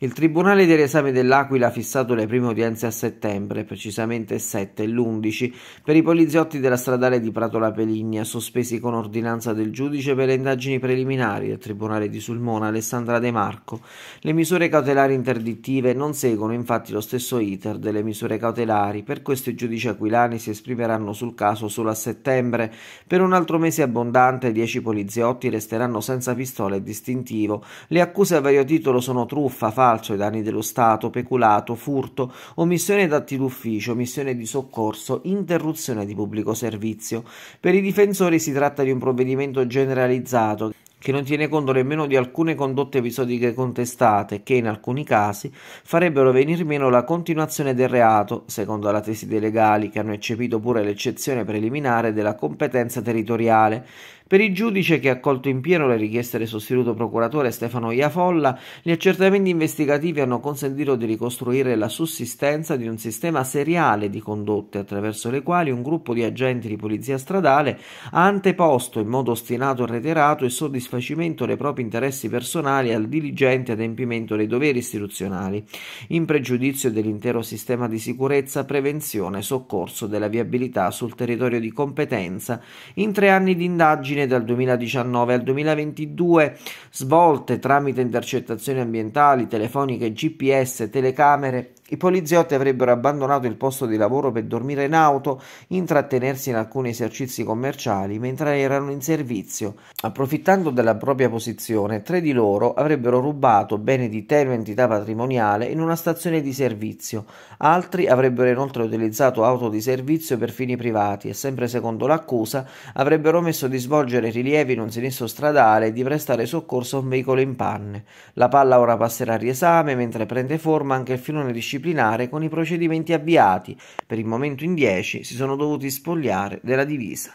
Il Tribunale del riesame dell'Aquila ha fissato le prime udienze a settembre, precisamente 7 e l'11, per i poliziotti della stradale di Prato La Peligna, sospesi con ordinanza del giudice per le indagini preliminari del Tribunale di Sulmona Alessandra De Marco. Le misure cautelari interdittive non seguono infatti lo stesso iter delle misure cautelari, per questo i giudici aquilani si esprimeranno sul caso solo a settembre. Per un altro mese abbondante 10 poliziotti resteranno senza pistola e distintivo. Le accuse a vario titolo sono truffa, falsa, falso ai danni dello Stato, peculato, furto, omissione d'atti d'ufficio, omissione di soccorso, interruzione di pubblico servizio. Per i difensori si tratta di un provvedimento generalizzato che non tiene conto nemmeno di alcune condotte episodiche contestate che in alcuni casi farebbero venir meno la continuazione del reato, secondo la tesi dei legali che hanno eccepito pure l'eccezione preliminare della competenza territoriale, per il giudice che ha accolto in pieno le richieste del sostituto procuratore Stefano Iafolla, gli accertamenti investigativi hanno consentito di ricostruire la sussistenza di un sistema seriale di condotte attraverso le quali un gruppo di agenti di polizia stradale ha anteposto in modo ostinato e reiterato il soddisfacimento dei propri interessi personali al diligente adempimento dei doveri istituzionali, in pregiudizio dell'intero sistema di sicurezza, prevenzione, e soccorso della viabilità sul territorio di competenza, in tre anni di indagine medicine dal 2019 al 2022 svolte tramite intercettazioni ambientali, telefoniche, GPS, telecamere i poliziotti avrebbero abbandonato il posto di lavoro per dormire in auto, intrattenersi in alcuni esercizi commerciali mentre erano in servizio. Approfittando della propria posizione, tre di loro avrebbero rubato beni di tenue entità patrimoniale in una stazione di servizio. Altri avrebbero inoltre utilizzato auto di servizio per fini privati e, sempre secondo l'accusa, avrebbero messo di svolgere rilievi in un sinistro stradale e di prestare soccorso a un veicolo in panne. La palla ora passerà a riesame mentre prende forma anche il filone di disciplinare con i procedimenti avviati, per il momento in 10 si sono dovuti spogliare della divisa.